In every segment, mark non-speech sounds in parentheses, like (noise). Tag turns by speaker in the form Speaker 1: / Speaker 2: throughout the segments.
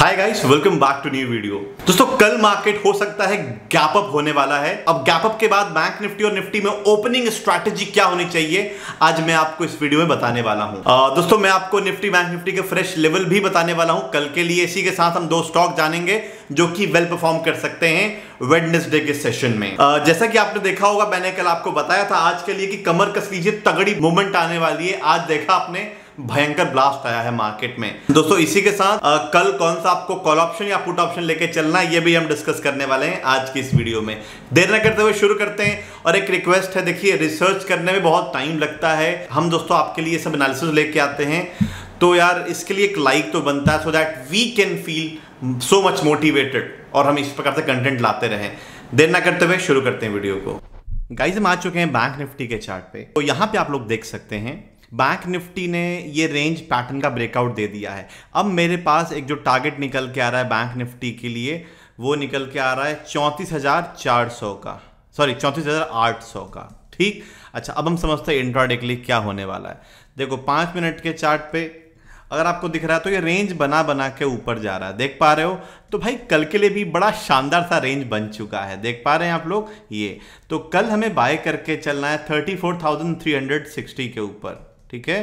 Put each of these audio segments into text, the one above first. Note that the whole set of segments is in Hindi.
Speaker 1: hi guys welcome back to new video दोस्तों कल मार्केट हो सकता है गैप अप होने वाला है अब गैप अप के बाद बैंक निफ्टी और निफ्टी में ओपनिंग स्ट्रेटजी क्या होनी चाहिए आज मैं आपको इस वीडियो में बताने वाला हूं आ, दोस्तों मैं आपको निफ्टी बैंक निफ्टी के फ्रेश लेवल भी बताने वाला हूं कल के लिए इसी के साथ हम दो स्टॉक जानेंगे जो कि वेल परफॉर्म कर सकते हैं वेडनेसडे के सेशन में आ, जैसा कि आपने देखा होगा मैंने कल आपको बताया था आज के लिए कि कमर कस लीजिए तगड़ी मूवमेंट आने वाली है आज देखा आपने भयंकर ब्लास्ट आया है मार्केट में दोस्तों इसी के साथ आ, कल कौन सा आपको कॉल ऑप्शन या पुट ऑप्शन लेके चलना है ये भी हम डिस्कस करने वाले हैं आज की इस वीडियो में देर न करते हुए शुरू करते हैं और एक रिक्वेस्ट है देखिए रिसर्च करने में बहुत टाइम लगता है हम दोस्तों आपके लिए सब एनालिसिस लेके आते हैं तो यार इसके लिए एक लाइक तो बनता है so that we can feel so much motivated और हम इस प्रकार से कंटेंट लाते रहें देर ना करते हुए शुरू करते हैं वीडियो को गाइज हम आ चुके हैं बैंक निफ्टी के चार्ट पे तो यहाँ पे आप लोग देख सकते हैं बैंक निफ्टी ने ये रेंज पैटर्न का ब्रेकआउट दे दिया है अब मेरे पास एक जो टारगेट निकल के आ रहा है बैंक निफ्टी के लिए वो निकल के आ रहा है चौंतीस हज़ार चार सौ का सॉरी चौंतीस हज़ार आठ सौ का ठीक अच्छा अब हम समझते हैं इंट्राडे के लिए क्या होने वाला है देखो पाँच मिनट के चार्ट पे अगर आपको दिख रहा है तो ये रेंज बना बना के ऊपर जा रहा है देख पा रहे हो तो भाई कल के लिए भी बड़ा शानदार सा रेंज बन चुका है देख पा रहे हैं आप लोग ये तो कल हमें बाय करके चलना है thirty four thousand three hundred sixty के ऊपर ठीक है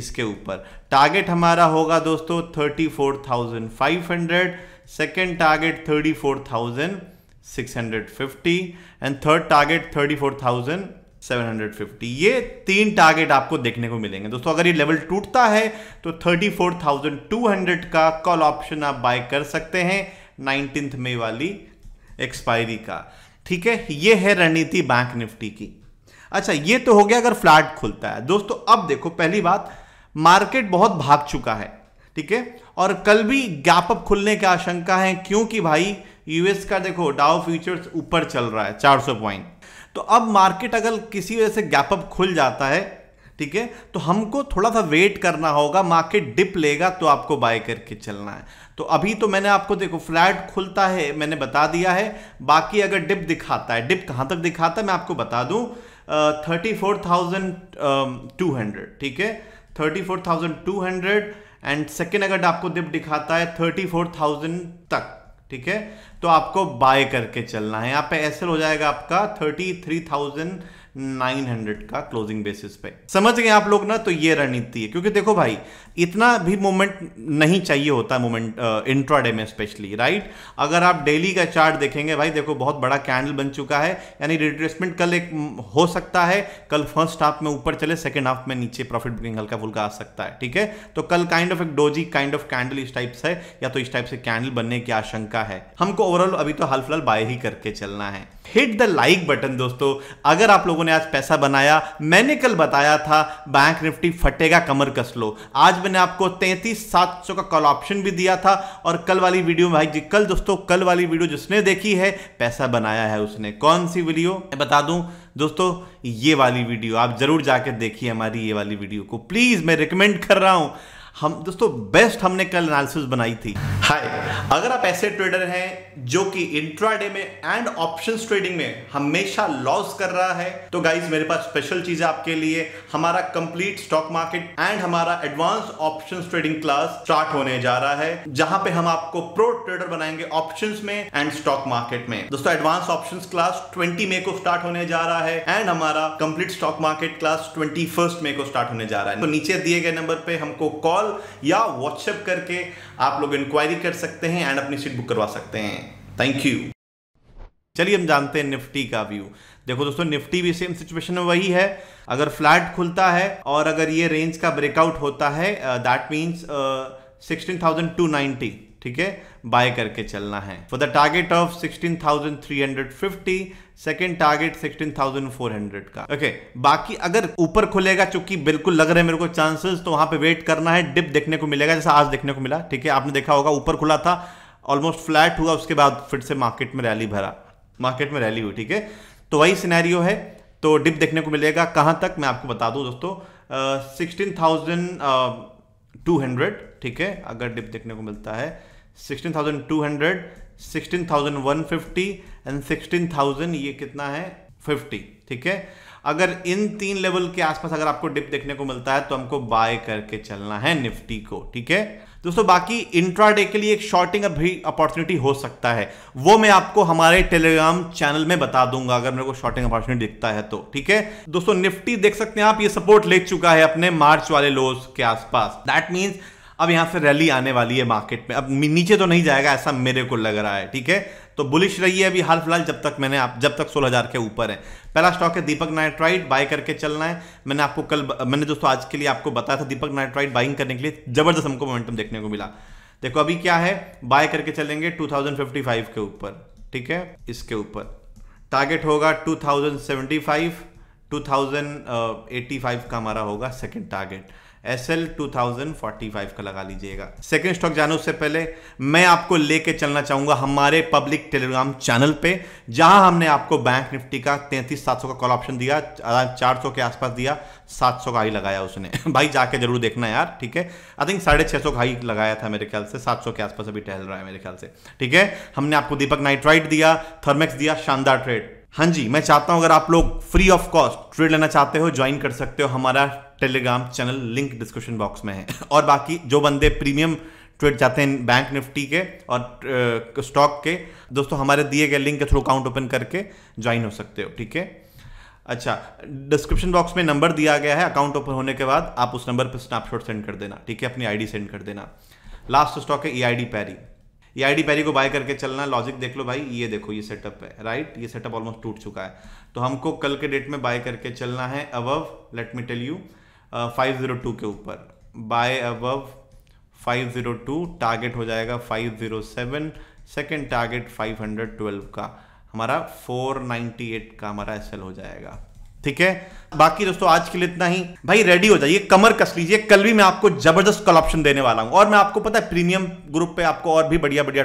Speaker 1: इसके ऊपर टारगेट हमारा होगा दोस्तों thirty four thousand five hundred second target thirty four thousand six hundred fifty and third target thirty four thousand seven hundred fifty ये तीन टारगेट आपको देखने को मिलेंगे दोस्तों अगर ये लेवल टूटता है तो thirty four thousand two hundred का कॉल ऑप्शन आप बाय कर सकते हैं नाइनटीन्थ मई वाली एक्सपायरी का ठीक है ये है रणनीति बैंक निफ्टी की अच्छा ये तो हो गया अगर फ्लैट खुलता है दोस्तों अब देखो पहली बात मार्केट बहुत भाग चुका है ठीक है और कल भी गैप अप खुलने की आशंका है क्योंकि भाई यूएस का देखो डाउ फ्यूचर्स ऊपर चल रहा है 400 पॉइंट तो अब मार्केट अगर किसी वजह से गैप अप खुल जाता है ठीक है तो हमको थोड़ा सा वेट करना होगा मार्केट डिप लेगा तो आपको बाय करके चलना है तो अभी तो मैंने आपको देखो फ्लैट खुलता है मैंने बता दिया है बाकी अगर डिप दिखाता है डिप कहाँ तक दिखाता है मैं आपको बता दूं thirty four thousand two hundred ठीक है thirty four thousand two hundred and second अगर आपको डिप दिखाता है थर्टी फोर थाउजेंड तक ठीक है तो आपको बाय करके चलना है यहाँ पे एसएल हो जाएगा आपका थर्टी थ्री थाउजेंड 900 का क्लोजिंग बेसिस पे समझ गए आप लोग ना तो ये रणनीति है क्योंकि देखो भाई इतना भी मूवमेंट नहीं चाहिए होता मूवमेंट इंट्राडे में स्पेशली राइट अगर आप डेली का चार्ट देखेंगे भाई देखो बहुत बड़ा कैंडल बन चुका है यानी रिट्रेसमेंट कल एक हो सकता है कल फर्स्ट हाफ में ऊपर चले सेकेंड हाफ में नीचे प्रॉफिट बुकिंग हल्का फुल्का आ सकता है ठीक है तो कल काइंड ऑफ एक डोजी काइंड ऑफ कैंडल इस टाइप से या तो इस टाइप से कैंडल बनने की आशंका है हमको ओवरऑल अभी तो हाल फिलहाल बाय ही करके चलना है हिट द लाइक बटन दोस्तों अगर आप लोगों ने आज पैसा बनाया मैंने कल बताया था बैंक निफ्टी फटेगा कमर कस लो आज मैंने आपको तैंतीस सात सौ का कॉल ऑप्शन भी दिया था और कल वाली वीडियो भाई जी कल दोस्तों कल वाली वीडियो जिसने देखी है पैसा बनाया है उसने कौन सी वीडियो मैं बता दूं दोस्तों ये वाली वीडियो आप जरूर जाकर देखिए हमारी ये वाली वीडियो को प्लीज मैं रिकमेंड कर रहा हूं हम दोस्तों बेस्ट हमने कल एनालिसिस बनाई थी हाय अगर आप ऐसे ट्रेडर हैं जो कि इंट्राडे में एंड ऑप्शन ट्रेडिंग में हमेशा लॉस कर रहा है तो गाइज मेरे पास स्पेशल है आपके लिए हमारा कंप्लीट स्टॉक मार्केट एंड हमारा advance option trading class start होने जा रहा है जहां पे हम आपको प्रो ट्रेडर बनाएंगे ऑप्शन में एंड स्टॉक मार्केट में दोस्तों advance option class twenty May को स्टार्ट होने जा रहा है एंड हमारा complete stock market class twenty first May को स्टार्ट होने जा रहा है तो नीचे दिए गए नंबर पर हमको कॉल या व्हाट्सएप करके आप लोग इंक्वायरी कर सकते हैं हैं एंड अपनी सीट बुक करवा सकते हैं थैंक यू चलिए हम जानते हैं निफ्टी का व्यू देखो दोस्तों निफ्टी भी सेम सिचुएशन में वही है अगर फ्लैट खुलता है और अगर ये रेंज का ब्रेकआउट होता है that means sixteen thousand two ninety ठीक है बाय करके चलना है for the target of 16,350 second target 16,400 का ओके okay, बाकी अगर ऊपर खुलेगा चूंकि बिल्कुल लग रहे हैं मेरे को चांसेस तो वहां पे वेट करना है डिप देखने को मिलेगा जैसा आज देखने को मिला ठीक है आपने देखा होगा ऊपर खुला था ऑलमोस्ट फ्लैट हुआ उसके बाद फिर से मार्केट में रैली भरा मार्केट में रैली हुई ठीक है तो वही सिनेरियो है तो डिप देखने को मिलेगा कहां तक मैं आपको बता दू दोस्तों सिक्सटीन थाउजेंड टू हंड्रेड ठीक है अगर डिप देखने को मिलता है 16,200, 16,150 एंड 16,000 ये कितना है 50 ठीक है अगर इन तीन लेवल के आसपास अगर आपको डिप देखने को मिलता है तो हमको बाय करके चलना है निफ्टी को ठीक है दोस्तों बाकी इंट्राडे के लिए एक शॉर्टिंग अभी अपॉर्चुनिटी हो सकता है वो मैं आपको हमारे टेलीग्राम चैनल में बता दूंगा अगर मेरे को शॉर्टिंग अपॉर्चुनिटी दिखता है तो ठीक है दोस्तों निफ्टी देख सकते हैं आप ये सपोर्ट ले चुका है अपने मार्च वाले लोज के आसपास दैट मीन्स अब यहां से रैली आने वाली है मार्केट में अब नीचे तो नहीं जाएगा ऐसा मेरे को लग रहा है ठीक है तो बुलिश रही है अभी हाल फिलहाल जब तक मैंने आप जब तक सोलह हज़ार के ऊपर है पहला स्टॉक है दीपक नाइट्राइट बाय करके चलना है मैंने आपको कल मैंने दोस्तों आज के लिए आपको बताया था दीपक नाइट्राइट बाइंग करने के लिए जबरदस्त हमको मोमेंटम देखने को मिला देखो अभी क्या है बाय करके चलेंगे 2055 के ऊपर ठीक है इसके ऊपर टारगेट होगा 2075 2085 का हमारा होगा second target S L two thousand forty five का लगा लीजिएगा सेकेंड स्टॉक जाने से पहले मैं आपको लेके चलना चाहूंगा हमारे पब्लिक टेलीग्राम चैनल पे जहां हमने आपको बैंक निफ्टी का तैंतीस सात सौ का कॉल ऑप्शन दिया चार सौ के आसपास दिया सात सौ का हाई लगाया उसने (laughs) भाई जाके जरूर देखना यार ठीक है आई थिंक साढ़े छह सौ का हाई लगाया था मेरे ख्याल से सात सौ के आसपास अभी टहल रहा है मेरे ख्याल से ठीक है हमने आपको दीपक नाइट्राइट दिया थर्मेक्स दिया शानदार ट्रेड हाँ जी मैं चाहता हूं अगर आप लोग फ्री ऑफ कॉस्ट ट्रेड लेना चाहते हो ज्वाइन कर सकते हो हमारा Telegram channel link description box में है (laughs) और बाकी जो बंदे प्रीमियम ट्रेड जाते हैं बैंक निफ्टी के और स्टॉक के दोस्तों हमारे दिए गए लिंक के थ्रू अकाउंट ओपन करके ज्वाइन हो सकते हो ठीक है अच्छा डिस्क्रिप्शन बॉक्स में नंबर दिया गया है अकाउंट ओपन होने के बाद आप उस नंबर पर स्नैपशॉट सेंड कर देना ठीक है अपनी आईडी सेंड कर देना लास्ट स्टॉक है ई I D Pairi E I D पैरी को बाय करके चलना लॉजिक देख लो भाई ये देखो ये सेटअप है राइट ये सेटअप ऑलमोस्ट टूट चुका है तो हमको कल के डेट में बाय करके चलना है above let me tell you five zero two के ऊपर बाय अबव 502 टारगेट हो जाएगा 507 सेकेंड टारगेट 512 का हमारा 498 का हमारा एसएल हो जाएगा ठीक है बाकी दोस्तों आज के लिए इतना ही भाई रेडी हो जाइए कमर कस लीजिए कल भी मैं आपको जबरदस्त कल ऑप्शन देने वाला हूं और मैं आपको पता है प्रीमियम ग्रुप पे आपको और भी बढ़िया बढ़िया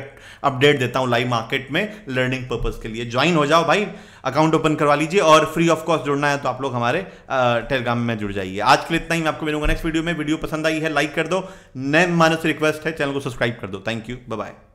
Speaker 1: अपडेट देता हूं लाइव मार्केट में लर्निंग पर्पज के लिए ज्वाइन हो जाओ भाई अकाउंट ओपन करवा लीजिए और फ्री ऑफ कॉस्ट जुड़ना है तो आप लोग हमारे टेलीग्राम में जुड़ जाइए आज के लिए इतना ही मैं आपको मिलूंगा नेक्स्ट वीडियो में वीडियो पसंद आई है लाइक कर दो नए मानस से रिक्वेस्ट है चैनल को सब्सक्राइब कर दो थैंक यू बाय